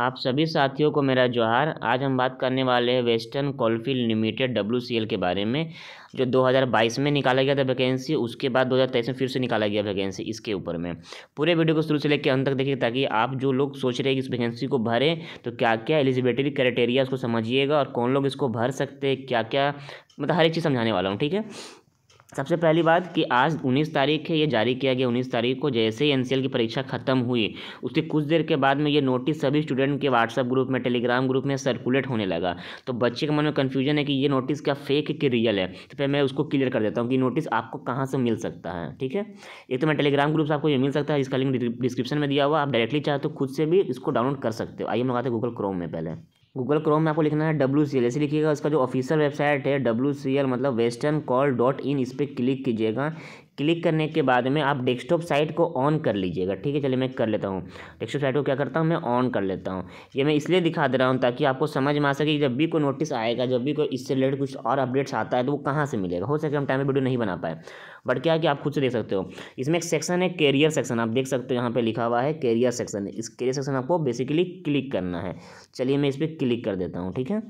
आप सभी साथियों को मेरा जोहार आज हम बात करने वाले हैं वेस्टर्न कॉलफील्ड लिमिटेड डब्ल्यू के बारे में जो 2022 में निकाला गया था वैकेंसी उसके बाद 2023 में फिर से निकाला गया वैकेंसी इसके ऊपर में पूरे वीडियो को शुरू से लेकर अंत तक देखिए ताकि आप जो लोग सोच रहे हैं कि इस वैकेंसी को भरें तो क्या क्या एलिजिबिलिटी क्राइटेरिया उसको समझिएगा और कौन लोग इसको भर सकते क्या क्या मतलब हर एक चीज़ समझाने वाला हूँ ठीक है सबसे पहली बात कि आज 19 तारीख है ये जारी किया गया 19 तारीख को जैसे ही एनसीएल की परीक्षा खत्म हुई उसके कुछ देर के बाद में ये नोटिस सभी स्टूडेंट के व्हाट्सएप ग्रुप में टेलीग्राम ग्रुप में सर्कुलेट होने लगा तो बच्चे के मन में कन्फ्यूजन है कि ये नोटिस क्या फेक है कि रियल है तो फिर मैं उसको क्लियर कर देता हूँ कि नोटिस आपको कहाँ से मिल सकता है ठीक है एक तो मैं टेलीग्राम ग्रुप से आपको ये मिल सकता है इसका लिंक डिस्क्रिप्शन में दिया हुआ आप डायरेक्टली चाहे तो खुद से भी इसको डाउनलोड कर सकते हो आइए मंगाते गूगल क्रोम में पहले गूगल क्रोम में आपको लिखना है डब्ल्यू सी एल ऐसे लिखिएगा उसका जो ऑफिशियल वेबसाइट है डब्ल्यू सी एल मतलब वेस्टर्न कॉल डॉट इन इस पर क्लिक कीजिएगा क्लिक करने के बाद में आप डेस्कटॉप साइट को ऑन कर लीजिएगा ठीक है चलिए मैं कर लेता हूँ डेस्कटॉप साइट को क्या करता हूँ मैं ऑन कर लेता हूँ ये मैं इसलिए दिखा दे रहा हूँ ताकि आपको समझ में आ सके जब भी कोई नोटिस आएगा जब भी कोई इससे रिलेटेड कुछ और अपडेट्स आता है तो वो कहाँ से मिलेगा हो सके हम टाइम पर वीडियो नहीं बना पाए बट क्या है कि आप खुद से देख सकते हो इसमें एक सेक्शन है कैरियर सेक्शन आप देख सकते हो यहाँ पर लिखा हुआ है कैरियर सेक्शन इस कैरियर सेक्शन आपको बेसिकली क्लिक करना है चलिए मैं इस पर क्लिक कर देता हूँ ठीक है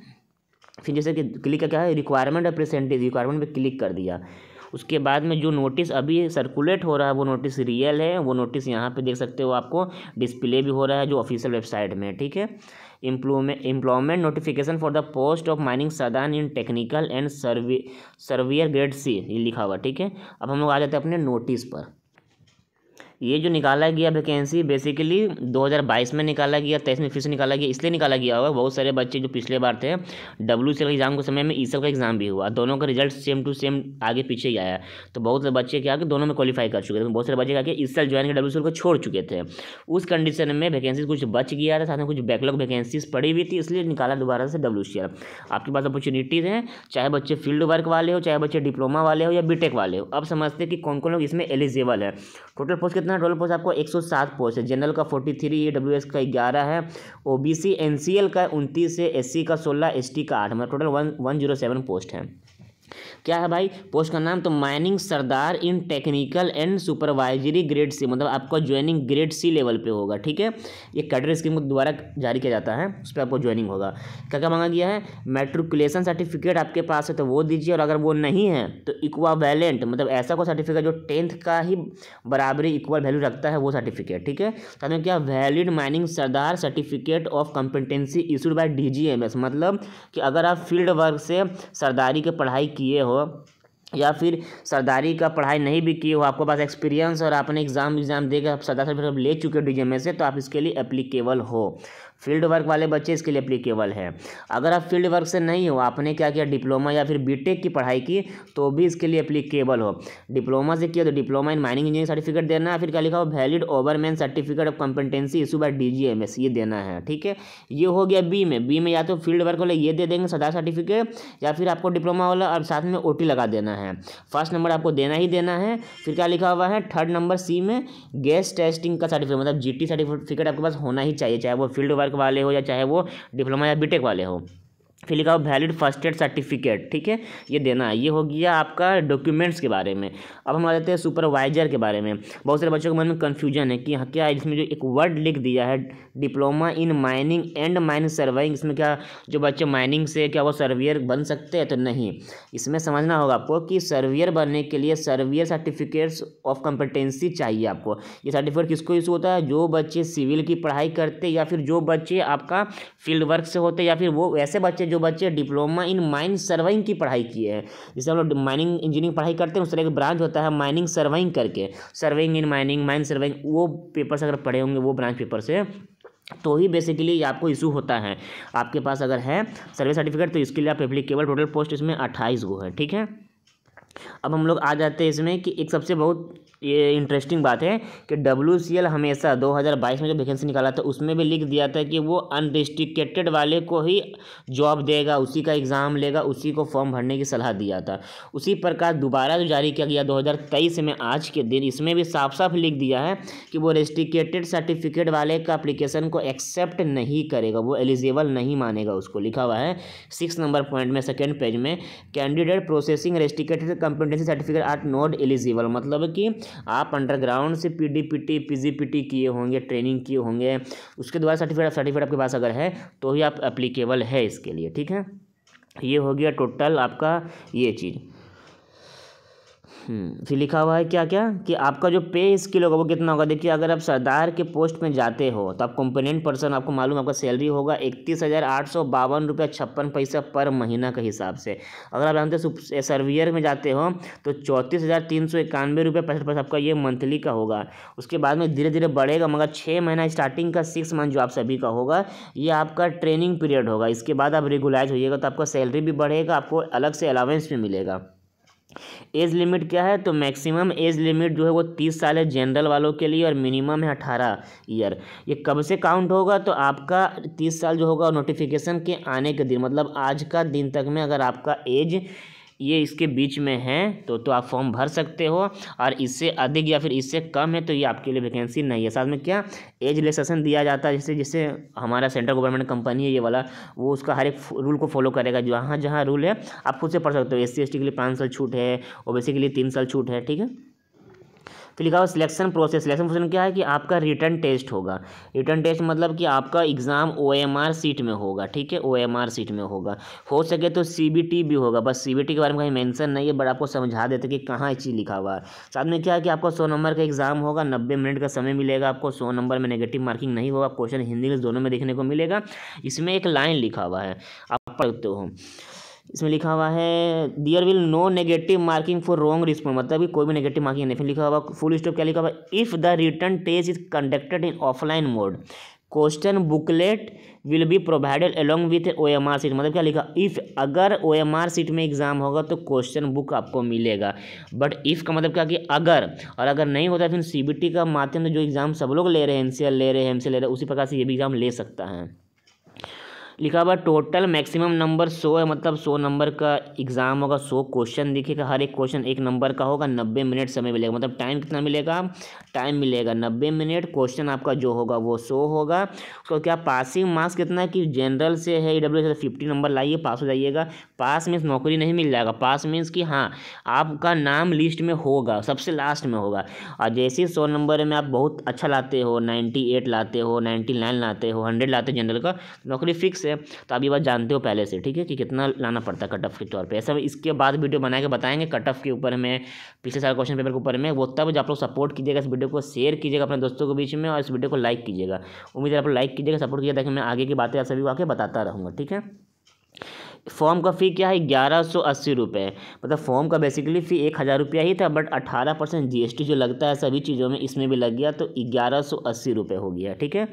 फिर जैसे कि क्लिक का क्या है रिक्वायरमेंट और प्रेसेंटेज रिक्वायरमेंट पर क्लिक कर दिया उसके बाद में जो नोटिस अभी सर्कुलेट हो रहा है वो नोटिस रियल है वो नोटिस यहाँ पर देख सकते हो आपको डिस्प्ले भी हो रहा है जो ऑफिशियल वेबसाइट में ठीक है employment employment notification for the post of mining सदान in technical and survey surveyor grade C ये लिखा हुआ ठीक है अब हम लोग आ जाते हैं अपने नोटिस पर ये जो निकाला गया वैकेंसी बेसिकली 2022 में निकाला गया तेईस में फिर से निकाला गया इसलिए निकाला गया होगा बहुत सारे बच्चे जो पिछले बार थे डब्ल्यू सी एग्ज़ाम के समय में ई e का एग्ज़ाम भी हुआ दोनों का रिजल्ट सेम टू सेम आगे पीछे ही आया तो बहुत सारे बच्चे क्या कि दोनों में क्वालिफाई कर चुके थे बहुत सारे बच्चे क्या कि इस साल ज्वाइन कर डब्ल्यू को छोड़ चुके थे उस कंडीशन में वैकेंसी कुछ बच गया था साथ में कुछ बैकलॉग वैकेंसीज पड़ी हुई थी इसलिए निकाला दोबारा से डब्ल्यू आपके पास अपॉर्चुनिटीज़ हैं चाहे बच्चे फील्ड वर्क वाले हो चाहे बच्चे डिप्लोमा वाले हो या बीटेक वाले हो अब समझते हैं कि कौन कौन लोग इसमें एलिजिबल है टोटल पोस्ट कितना टोटल पोस्ट आपको 107 पोस्ट है जनरल का 43 है डब्ल्यू का ग्यारह है ओबीसी एनसीएल का उनतीस है एससी का सोलह एसटी का आठ मतलब टोटल 1 107 पोस्ट है क्या है भाई पोस्ट का नाम तो mining sardar in technical and supervisory grade C मतलब आपका ज्वाइनिंग ग्रेड सी लेवल पे होगा ठीक है ये कैडर स्कीम द्वारा जारी किया जाता है उस पर आपको ज्वाइनिंग होगा क्या क्या मांगा गया है मेट्रिकुलेशन सर्टिफिकेट आपके पास है तो वो दीजिए और अगर वो नहीं है तो इक्वा वैलेंट मतलब ऐसा कोई सर्टिफिकेट जो टेंथ का ही बराबरी इक्वल वैल्यू रखता है वो सर्टिफिकेट ठीक है साथ में क्या valid mining sardar certificate of competency issued by D मतलब कि अगर आप फील्ड वर्क से सरदारी की पढ़ाई किए हो या फिर सरदारी का पढ़ाई नहीं भी किए हो आपके पास एक्सपीरियंस और आपने एग्ज़ाम एग्ज़ाम देकर आप सरदार सर्टिफिकेट ले चुके हो डी से तो आप इसके लिए एप्लीकेबल हो फील्ड वर्क वाले बच्चे इसके लिए अप्लीकेबल है अगर आप फील्ड वर्क से नहीं हो आपने क्या किया डिप्लोमा या फिर बीटेक की पढ़ाई की तो भी इसके लिए अप्लीकेबल हो डिप्लोमा से किया तो diploma in mining engineering certificate देना है फिर क्या लिखा हो valid overman certificate of competency issue by D ये देना है ठीक है ये हो गया बी में बी में या तो फील्ड वर्क वाले ये दे देंगे सदा सर्टिफिकेट या फिर आपको डिप्लोमा वाला और साथ में ओ लगा देना है फर्स्ट नंबर आपको देना ही देना है फिर क्या लिखा हुआ है थर्ड नंबर सी में गैस टेस्टिंग का सर्टिफिकेट मतलब जी सर्टिफिकेट आपके पास होना ही चाहिए चाहे वो फील्ड वर्क वर्क वाले हो या चाहे वो डिप्लोमा या बीटेक वाले हो फिर लिखा हो वैलिड फर्स्ट एड सर्टिफिकेट ठीक है ये देना है ये हो गया आपका डॉक्यूमेंट्स के बारे में अब हम आ जाते हैं सुपरवाइजर के बारे में बहुत सारे बच्चों के मन में कन्फ्यूजन है कि हाँ क्या इसमें जो एक वर्ड लिख दिया है diploma in mining and mine surveying इसमें क्या जो बच्चे माइनिंग से क्या वो सर्वियर बन सकते हैं तो नहीं इसमें समझना होगा आपको कि सर्वियर बनने के लिए सर्वियर सर्टिफिकेट्स ऑफ कंपिटेंसी चाहिए आपको ये सर्टिफिकेट किसको इशू होता है जो बच्चे सिविल की पढ़ाई करते या फिर जो बच्चे आपका फील्ड वर्क से होते या फिर वो ऐसे बच्चे जो बच्चे डिप्लोमा इन माइन सर्वइंग की पढ़ाई किए हैं जैसे हम लोग माइनिंग इंजीनियरिंग पढ़ाई करते हैं उस तरह एक ब्रांच होता है माइनिंग सर्वइंग करके serving in mining mine surveying वो पेपर्स अगर पढ़े होंगे वो ब्रांच पेपर से तो ही बेसिकली ये आपको इशू होता है आपके पास अगर है सर्विस सर्टिफिकेट तो इसके लिए आप एप्लीकेबल टोटल पोस्ट इसमें अट्ठाईस गो है ठीक है अब हम लोग आ जाते हैं इसमें कि एक सबसे बहुत ये इंटरेस्टिंग बात है कि डब्ल्यू सी एल हमेशा 2022 में जो वैकेंसी निकाला था उसमें भी लिख दिया था कि वो अनरिस्ट्रिक्टेड वाले को ही जॉब देगा उसी का एग्ज़ाम लेगा उसी को फॉर्म भरने की सलाह दिया था उसी प्रकार दोबारा जो जारी किया गया 2023 में आज के दिन इसमें भी साफ साफ लिख दिया है कि वो रेस्ट्रिकेटेड सर्टिफिकेट वाले का अप्लीकेशन को एक्सेप्ट नहीं करेगा वो एलिजिबल नहीं मानेगा उसको लिखा हुआ है सिक्स नंबर पॉइंट में सेकेंड पेज में कैंडिडेट प्रोसेसिंग रेस्ट्रिकेटेड का competency certificate are not eligible मतलब कि आप अंडरग्राउंड से P D P T P G P T किए होंगे ट्रेनिंग किए होंगे उसके द्वारा सर्टिफिकेट सर्टिफिकेट आपके पास अगर है तो ही आप अप्लीकेबल है इसके लिए ठीक है ये हो गया टोटल आपका ये चीज़ हम्म, फिर लिखा हुआ है क्या क्या कि आपका जो पे स्किल होगा वो कितना होगा देखिए अगर आप सरदार के पोस्ट में जाते हो तो आप कंपोनेंट पर्सन आपको मालूम आपका सैलरी होगा इकतीस हज़ार आठ सौ बावन रुपया छप्पन पैसा पर महीना के हिसाब से अगर आप जानते सर्वियर में जाते हो तो चौंतीस हज़ार तीन सौ इक्यानवे रुपये पैंसठ पैसा आपका ये मंथली का होगा उसके बाद में धीरे धीरे बढ़ेगा मगर छः महीना स्टार्टिंग का सिक्स मंथ जो आप सभी का होगा ये आपका ट्रेनिंग पीरियड होगा इसके बाद आप रेगुलाइज होइएगा तो आपका सैलरी भी बढ़ेगा आपको अलग से अलावेंस भी मिलेगा एज लिमिट क्या है तो मैक्सिमम एज लिमिट जो है वो तीस साल है जनरल वालों के लिए और मिनिमम है अठारह ईयर ये कब से काउंट होगा तो आपका तीस साल जो होगा नोटिफिकेशन के आने के दिन मतलब आज का दिन तक में अगर आपका एज ये इसके बीच में है तो तो आप फॉर्म भर सकते हो और इससे अधिक या फिर इससे कम है तो ये आपके लिए वैकेंसी नहीं है साथ में क्या एज रिलेक्सेशन दिया जाता है जैसे जैसे हमारा सेंट्रल गवर्नमेंट कंपनी है ये वाला वो उसका हर एक रूल को फॉलो करेगा जहाँ जहाँ रूल है आप खुद से पढ़ सकते हो एस सी के लिए पाँच साल छूट है ओ के लिए तीन साल छूट है ठीक है तो लिखा हुआ सिलेक्शन प्रोसेस सिलेक्शन प्रोसेस क्या है कि आपका रिटर्न टेस्ट होगा रिटर्न टेस्ट मतलब कि आपका exam O M R sheet में होगा ठीक है ओ एम आर सीट में होगा हो सके तो सी बी टी भी होगा बस सी बी टी के बारे में कहीं मैंसन नहीं है बट आपको समझा देते कि कहाँ चीज़ लिखा हुआ है साथ में क्या है कि आपको सौ नंबर का एग्ज़ाम होगा नब्बे मिनट का समय मिलेगा आपको सौ नंबर में नेगेटिव मार्किंग नहीं होगा क्वेश्चन हिंदी दोनों में देखने को मिलेगा इसमें एक लाइन लिखा हुआ है आप पढ़ते हो इसमें लिखा हुआ है there will no negative marking for wrong response मतलब कि कोई भी नेगेटिव मार्किंग नहीं फिर लिखा हुआ फुल स्टॉप क्या लिखा हुआ if the return test is conducted in offline mode question booklet will be provided along with O M R sheet मतलब क्या लिखा इफ़ अगर ओ एम आर सीट में एग्जाम होगा तो क्वेश्चन बुक आपको मिलेगा बट इफ़ का मतलब क्या कि अगर और अगर नहीं होता फिर सी बी टी का माध्यम से जो एग्ज़ाम सब लोग ले रहे हैं एम सी एल ले रहे हैं एम सी e ले रहे हैं उसी प्रकार से ये भी एग्ज़ाम ले सकता है लिखा हुआ टोटल मैक्सिमम नंबर सौ है मतलब सौ नंबर का एग्ज़ाम होगा सौ क्वेश्चन दिखेगा हर एक क्वेश्चन एक नंबर का होगा नब्बे मिनट समय मिलेगा मतलब टाइम कितना मिलेगा टाइम मिलेगा नब्बे मिनट क्वेश्चन आपका जो होगा वो सौ होगा उसको क्या पासिंग मार्क्स कितना कि जनरल से है ई डब्ल्यू फिफ्टी नंबर लाइए पास हो जाइएगा पास मीन्स नौकरी नहीं मिल जाएगा पास मीन्स कि हाँ आपका नाम लिस्ट में होगा सबसे लास्ट में होगा और जैसे ही सौ नंबर में आप बहुत अच्छा लाते हो नाइन्टी एट लाते हो नाइन्टी नाइन लाते हो हंड्रेड लाते हो जनरल का नौकरी फिक्स से तो आप ये बात जानते हो पहले से ठीक है कि कितना लाना पड़ता है कट ऑफ के तौर पर ऐसा इसके बाद वीडियो बना के बताएंगे कट ऑफ के ऊपर हमें पिछले साल क्वेश्चन पेपर के ऊपर में वो तब आप लोग सपोर्ट कीजिएगा इस वीडियो को शेयर कीजिएगा अपने दोस्तों के बीच में और इस वीडियो को लाइक कीजिएगा उम्मीद है आप लाइक कीजिएगा सपोर्ट कीजिएगा ताकि मैं आगे की बातें आप सभी को आके बताता रहूँगा ठीक है फॉर्म का फ़ी क्या है ग्यारह सौ अस्सी रुपये मतलब फॉर्म का बेसिकली फ़ी एक हज़ार रुपया ही था बट अठारह परसेंट जी जो लगता है सभी चीज़ों में इसमें भी लग गया तो ग्यारह सौ अस्सी रुपये हो गया ठीक है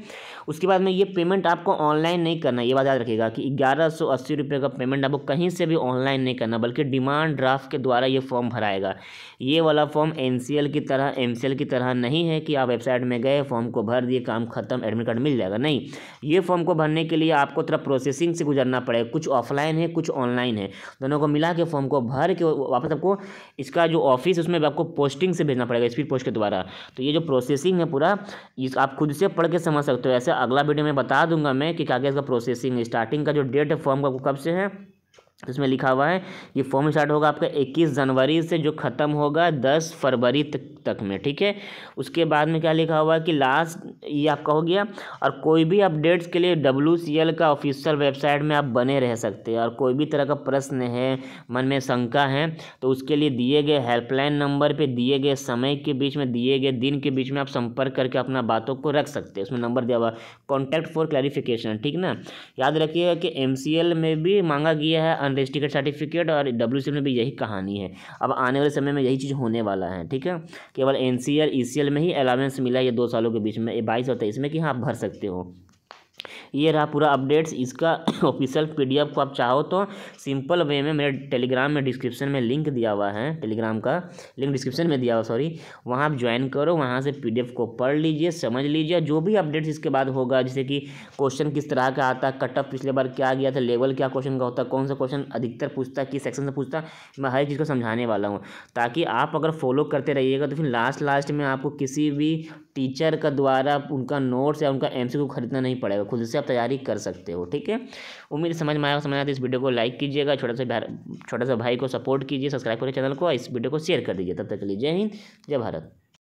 उसके बाद में ये पेमेंट आपको ऑनलाइन नहीं करना ये बात याद रखिएगा कि ग्यारह सौ अस्सी रुपये का पेमेंट आपको कहीं से भी ऑनलाइन नहीं करना बल्कि डिमांड ड्राफ्ट के द्वारा ये फॉर्म भराएगा ये वाला फॉर्म एन की तरह एम की तरह नहीं है कि आप वेबसाइट में गए फॉर्म को भर दिए काम खत्म एडमिट कार्ड मिल जाएगा नहीं ये फॉर्म को भरने के लिए आपको थोड़ा प्रोसेसिंग से गुजरना पड़ेगा कुछ ऑफलाइन है है कुछ ऑनलाइन है दोनों को मिला के फॉर्म को भर के वापस आपको इसका जो ऑफिस उसमें आपको पोस्टिंग से भेजना पड़ेगा स्पीड पोस्ट के द्वारा तो ये जो प्रोसेसिंग है पूरा इस आप खुद से पढ़ के समझ सकते हो ऐसे अगला वीडियो में बता दूंगा मैं कि क्या इसका प्रोसेसिंग स्टार्टिंग का जो डेट है फॉर्म का कब से है इसमें लिखा हुआ है ये फॉर्म स्टार्ट होगा आपका 21 जनवरी से जो ख़त्म होगा 10 फरवरी तक तक में ठीक है उसके बाद में क्या लिखा हुआ है कि लास्ट ये आपका हो गया और कोई भी अपडेट्स के लिए डब्ल्यू सी एल का ऑफिशियल वेबसाइट में आप बने रह सकते हैं और कोई भी तरह का प्रश्न है मन में शंका है तो उसके लिए दिए गए हेल्पलाइन नंबर पर दिए गए समय के बीच में दिए गए दिन के बीच में आप संपर्क करके अपना बातों को रख सकते हैं उसमें नंबर दिया हुआ कॉन्टैक्ट फॉर क्लैरिफिकेशन ठीक ना याद रखिएगा कि एम में भी मांगा गया है अनरजिस्टिकेट सर्टिफिकेट और डब्ल्यू में भी यही कहानी है अब आने वाले समय में यही चीज़ होने वाला है ठीक है केवल N C e e e में ही अलावेंस मिला ये दो सालों के बीच में बाईस और तेईस में कि हाँ आप भर सकते हो ये रहा पूरा अपडेट्स इसका ऑफिशियल पीडीएफ को आप चाहो तो सिंपल वे में मेरे टेलीग्राम में डिस्क्रिप्शन में लिंक दिया हुआ है टेलीग्राम का लिंक डिस्क्रिप्शन में दिया हुआ सॉरी वहाँ आप ज्वाइन करो वहाँ से पीडीएफ को पढ़ लीजिए समझ लीजिए जो भी अपडेट्स इसके बाद होगा जैसे कि क्वेश्चन किस तरह का आता कट ऑफ पिछले बार क्या गया था लेवल क्या क्वेश्चन का होता कौन सा क्वेश्चन अधिकतर पूछता किस सेक्शन से पूछता मैं हर चीज़ को समझाने वाला हूँ ताकि आप अगर फॉलो करते रहिएगा तो फिर लास्ट लास्ट में आपको किसी भी टीचर का द्वारा उनका नोट्स या उनका एम खरीदना नहीं पड़ेगा खुद से आप तैयारी कर सकते हो ठीक है उम्मीद समझ में आया समझ आया तो इस वीडियो को लाइक कीजिएगा छोटा सा छोटा सा भाई को सपोर्ट कीजिए सब्सक्राइब करिए चैनल को इस वीडियो को शेयर कर दीजिए तब तक के लिए जय हिंद जय भारत